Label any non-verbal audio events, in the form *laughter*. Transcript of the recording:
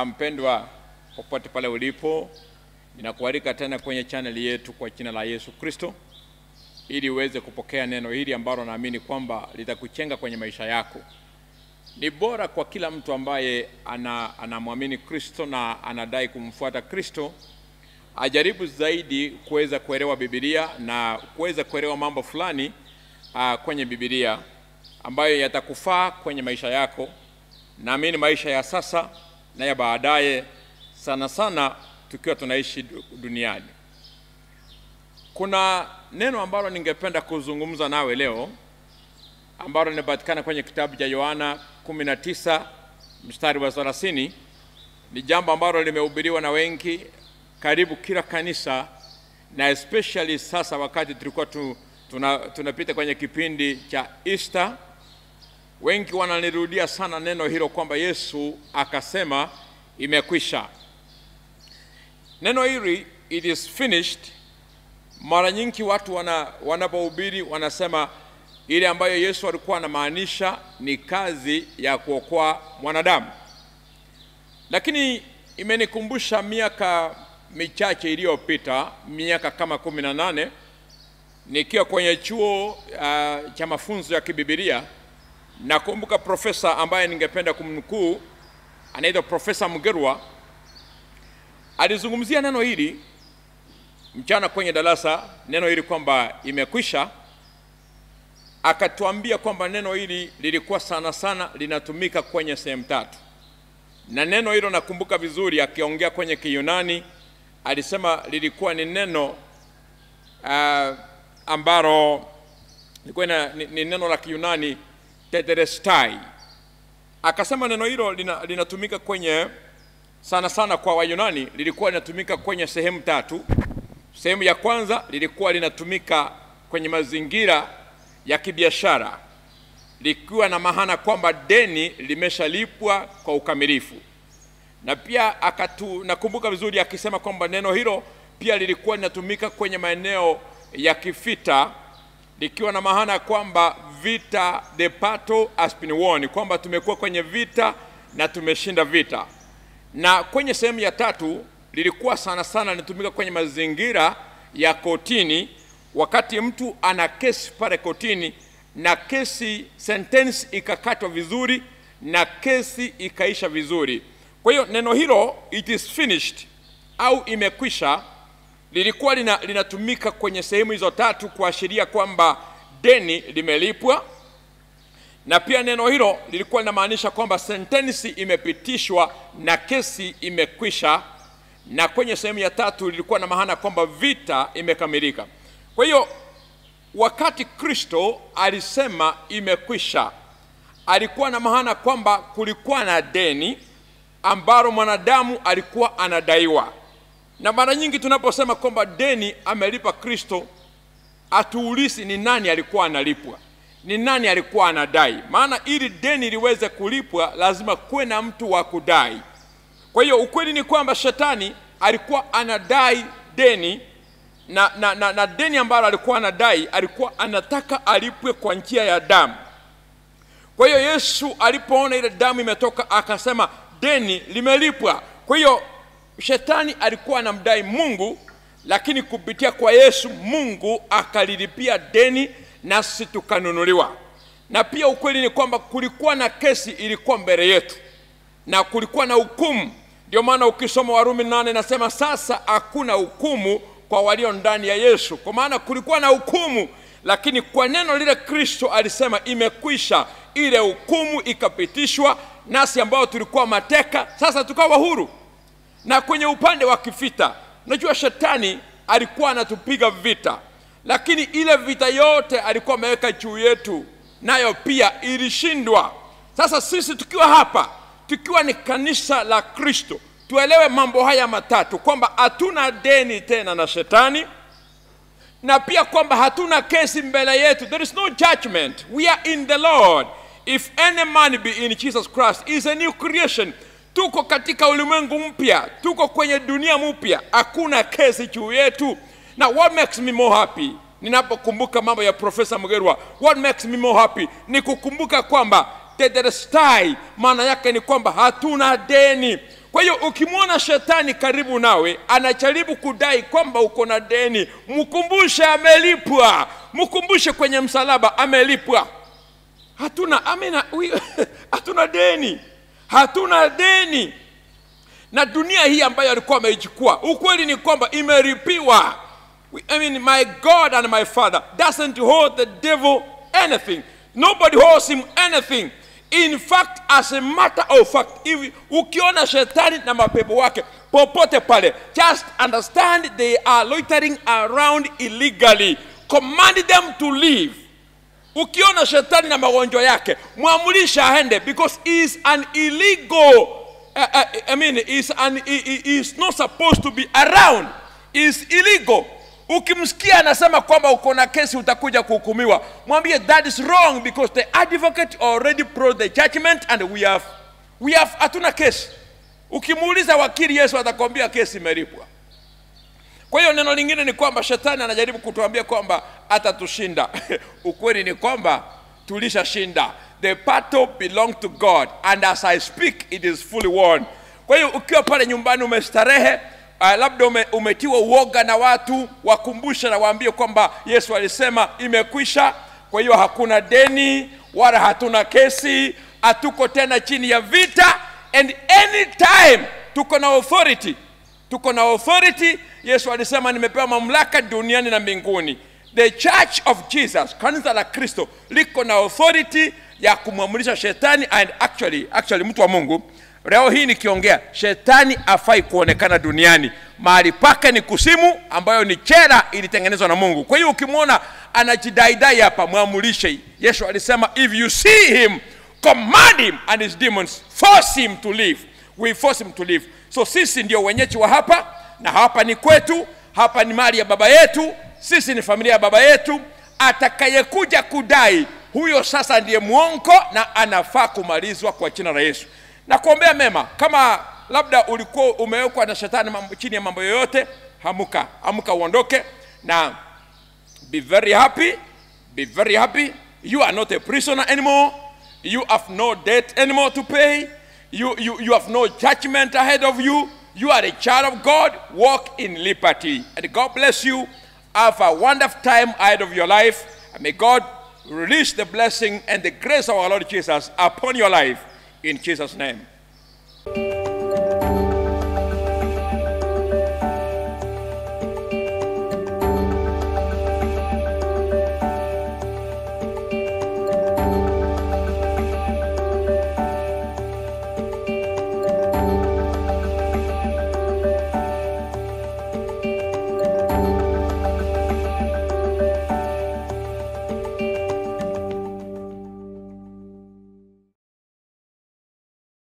Ah, mpendwa, popote pale ulipo, ninakualika tena kwenye chaneli yetu kwa jina la Yesu Kristo ili uweze kupokea neno hili ambalo naamini kwamba litakuchenga kwenye maisha yako. Ni bora kwa kila mtu ambaye anamwamini ana Kristo na anadai kumfuata Kristo ajaribu zaidi kuweza kuelewa Biblia na kuweza kuelewa mambo fulani uh, kwenye Biblia ambayo yatakufaa kwenye maisha yako. Naamini maisha ya sasa na ya baadaye, sana sana tukiwa tunaishi duniani. Kuna neno ambalo ningependa kuzungumza nawe leo ambalo linapatikana kwenye kitabu cha Yohana 19 mstari wa 30. Ni jambo ambalo limehubiriwa na wengi karibu kila kanisa, na especially sasa wakati tulikuwa tu, tunapita tuna kwenye kipindi cha Easter Wengi wananirudia sana neno hilo kwamba Yesu akasema imekwisha. Neno hili it is finished, mara nyingi watu wana, wanapohubiri wanasema ile ambayo Yesu alikuwa anamaanisha ni kazi ya kuokoa mwanadamu, lakini imenikumbusha miaka michache iliyopita, miaka kama kumi na nane nikiwa kwenye chuo uh, cha mafunzo ya kibibilia Nakumbuka profesa ambaye ningependa kumnukuu, anaitwa Profesa Mgerwa, alizungumzia neno hili mchana kwenye darasa, neno hili kwamba imekwisha. Akatuambia kwamba neno hili lilikuwa sana sana linatumika kwenye sehemu tatu, na neno hilo nakumbuka vizuri, akiongea kwenye Kiyunani alisema lilikuwa ni neno uh, ambalo lilikuwa ni, ni neno la Kiyunani tetherestai Akasema neno hilo linatumika lina kwenye sana sana kwa Wayunani, lilikuwa linatumika kwenye sehemu tatu. Sehemu ya kwanza lilikuwa linatumika kwenye mazingira ya kibiashara, likiwa na maana kwamba deni limeshalipwa kwa ukamilifu na pia akatu, nakumbuka vizuri akisema kwamba neno hilo pia lilikuwa linatumika kwenye maeneo ya kifita likiwa na maana kwamba vita the battle has been won, kwamba tumekuwa kwenye vita na tumeshinda vita. Na kwenye sehemu ya tatu lilikuwa sana sana linatumika kwenye mazingira ya kotini, wakati mtu ana kesi pale kotini na kesi sentence ikakatwa vizuri na kesi ikaisha vizuri. Kwa hiyo neno hilo it is finished au imekwisha lilikuwa lina, linatumika kwenye sehemu hizo tatu kuashiria kwamba deni limelipwa na pia neno hilo lilikuwa linamaanisha kwamba sentensi imepitishwa na kesi imekwisha, na kwenye sehemu ya tatu lilikuwa na maana kwamba vita imekamilika. Kwa hiyo wakati Kristo alisema imekwisha, alikuwa na maana kwamba kulikuwa na deni ambalo mwanadamu alikuwa anadaiwa na mara nyingi tunaposema kwamba deni amelipa Kristo, atuulisi ni nani alikuwa analipwa, ni nani alikuwa anadai. Maana ili deni liweze kulipwa, lazima kuwe na mtu wa kudai. Kwa hiyo ukweli ni kwamba shetani alikuwa anadai deni na, na, na, na deni ambalo alikuwa anadai alikuwa anataka alipwe kwa njia ya damu. Kwa hiyo Yesu alipoona ile damu imetoka akasema deni limelipwa. Kwa hiyo Shetani alikuwa anamdai Mungu, lakini kupitia kwa Yesu Mungu akalilipia deni nasi tukanunuliwa. Na pia ukweli ni kwamba kulikuwa na kesi ilikuwa mbele yetu na kulikuwa na hukumu. Ndio maana ukisoma Warumi nane nasema sasa hakuna hukumu kwa walio ndani ya Yesu, kwa maana kulikuwa na hukumu, lakini kwa neno lile Kristo alisema imekwisha, ile hukumu ikapitishwa, nasi ambao tulikuwa mateka sasa tukawa huru na kwenye upande wa kivita. Unajua, shetani alikuwa anatupiga vita, lakini ile vita yote alikuwa ameweka juu yetu, nayo pia ilishindwa. Sasa sisi tukiwa hapa, tukiwa ni kanisa la Kristo, tuelewe mambo haya matatu, kwamba hatuna deni tena na shetani na pia kwamba hatuna kesi mbele yetu. There is no judgment, we are in the Lord. If any man be in Jesus Christ, is a new creation tuko katika ulimwengu mpya, tuko kwenye dunia mpya, hakuna kesi juu yetu. Na what makes me more happy ninapokumbuka mambo ya Profesa mgerwa what makes me more happy ni kukumbuka kwamba tetelestai, maana yake ni kwamba hatuna deni. Kwa hiyo ukimwona shetani karibu nawe anajaribu kudai kwamba uko na deni, mkumbushe amelipwa, mkumbushe kwenye msalaba amelipwa. Hatuna amina, *laughs* hatuna deni hatuna deni na dunia hii ambayo alikuwa ameichukua. Ukweli ni kwamba imeripiwa. I mean, my God and my Father doesn't hold the devil anything. Nobody holds him anything. In fact, as a matter of fact, if ukiona shetani na mapepo wake popote pale, just understand they are loitering around illegally. Command them to leave ukiona shetani na magonjwa yake mwamulisha aende because he is an illegal uh, uh, I mean is an he is not supposed to be around he is illegal ukimsikia anasema kwamba uko na kesi utakuja kuhukumiwa mwambie that is wrong because the advocate already brought the judgment and we have we have hatuna kesi ukimuuliza wakili yesu atakwambia kesi imelipwa kwa hiyo neno lingine ni kwamba shetani anajaribu kutuambia kwamba atatushinda. *laughs* Ukweli ni kwamba tulishashinda. The battle belong to God and as I speak it is fully won. Kwa hiyo ukiwa pale nyumbani umestarehe, uh, labda ume, umetiwa uoga na watu, wakumbushe na waambie kwamba Yesu alisema imekwisha. Kwa hiyo hakuna deni wala hatuna kesi, hatuko tena chini ya vita, and anytime tuko na authority tuko na authority. Yesu alisema nimepewa mamlaka duniani na mbinguni. The Church of Jesus, kanisa la Kristo liko na authority ya kumwamrisha shetani and actually, actually mtu wa Mungu, leo hii nikiongea, shetani afai kuonekana duniani. Mahali pake ni kusimu, ambayo ni chera ilitengenezwa na Mungu. Kwa hiyo ukimwona anajidaidai hapa, mwamulishe. Yesu alisema if you see him command him and his demons force him to leave. We force him to leave. So sisi ndio wenyeji wa hapa, na hapa ni kwetu, hapa ni mali ya baba yetu, sisi ni familia ya baba yetu. Atakayekuja kudai huyo sasa ndiye mwongo na anafaa kumalizwa kwa jina la Yesu. Na kuombea mema, kama labda ulikuwa umewekwa na shetani mambo, chini ya mambo yoyote, hamuka, hamuka uondoke na be very happy, be very happy. You are not a prisoner anymore. You have no debt anymore to pay. You, you, you have no judgment ahead of you. You are a child of God. Walk in liberty. And God bless you. Have a wonderful time ahead of your life. And may God release the blessing and the grace of our Lord Jesus upon your life. In Jesus' name.